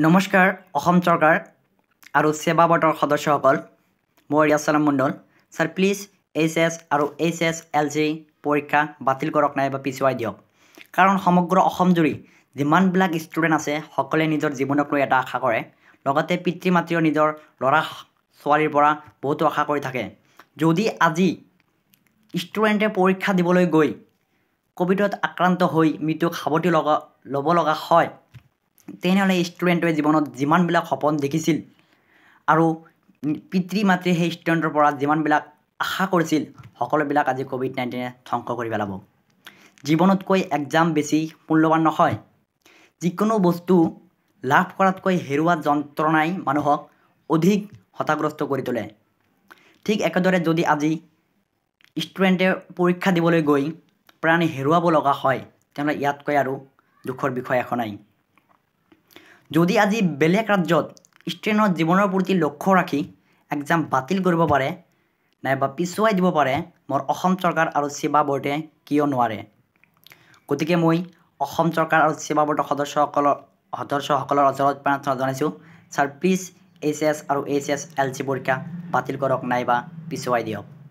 নমস্কাৰ অসম চৰকাৰ আৰু সেৱা বৰ্ডৰ সদস্যসকল মই ৰিয়াচলাম Mondal sir please H S আৰু এইচ এছ এল জি পৰীক্ষা বাতিল কৰক নাইবা পিছুৱাই দিয়ক কাৰণ সমগ্ৰ অসম জুৰি যিমানবিলাক ষ্টুডেণ্ট আছে সকলোৱে নিজৰ জীৱনক লৈ এটা আশা কৰে লগতে পিতৃ মাতৃয়েও নিজৰ ল'ৰা ছোৱালীৰ পৰা বহুতো আশা কৰি থাকে যদি আজি ষ্টুডেণ্টে পৰীক্ষা দিবলৈ গৈ ক'ভিডত আক্ৰান্ত হৈ মৃত্যুক সাৱটি লগা ল'ব লগা হয় তেনেহ'লে ষ্টুডেণ্টে জীৱনত যিমানবিলাক সপোন দেখিছিল আৰু পিতৃ মাতৃয়ে সেই ষ্টুডেণ্টৰ পৰা যিমানবিলাক আশা কৰিছিল সকলোবিলাক আজি ক'ভিড নাইণ্টিনে ধ্বংস কৰি পেলাব জীৱনতকৈ এক্সাম বেছি মূল্যৱান নহয় যিকোনো বস্তু লাভ কৰাতকৈ হেৰুৱা যন্ত্ৰণাই মানুহক অধিক হতাগ্ৰস্ত কৰি তোলে ঠিক একেদৰে যদি আজি ষ্টুডেণ্টে পৰীক্ষা দিবলৈ গৈ প্ৰাণী হেৰুৱাব লগা হয় তেনেহ'লে ইয়াতকৈ আৰু দুখৰ বিষয় এখন নাই যদি আজি বেলেগ ৰাজ্যত ষ্টেনৰ জীৱনৰ প্ৰতি লক্ষ্য ৰাখি একজাম বাতিল কৰিব পাৰে নাইবা পিছুৱাই দিব পাৰে মোৰ অসম চৰকাৰ আৰু চেৱা বৰ্ডে কিয় নোৱাৰে গতিকে মই অসম চৰকাৰ আৰু চেৱা বৰ্ডৰ সদস্যসকলৰ সদস্যসকলৰ ওচৰত প্ৰাৰ্থনা জনাইছোঁ ছাৰ প্লিজ এইচ এছ আৰু এইচ এছ এল চি পৰীক্ষা বাতিল কৰক নাইবা পিছুৱাই দিয়ক